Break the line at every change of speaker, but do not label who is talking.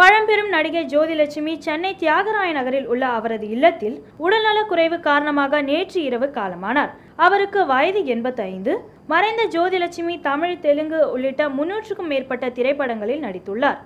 பழம்பெரும் நடிகை ஜோதிலட்சுமி சென்னை தியாகராய நகரில் உள்ள அவரது இல்லத்தில் உடல்நலக் குறைவு காரணமாக நேற்று இரவு காலமானார் அவருக்கு வயது எண்பத்தைந்து மறைந்த ஜோதிலட்சுமி தமிழ் தெலுங்கு உள்ளிட்ட முன்னூற்றுக்கும் மேற்பட்ட திரைப்படங்களில் நடித்துள்ளார்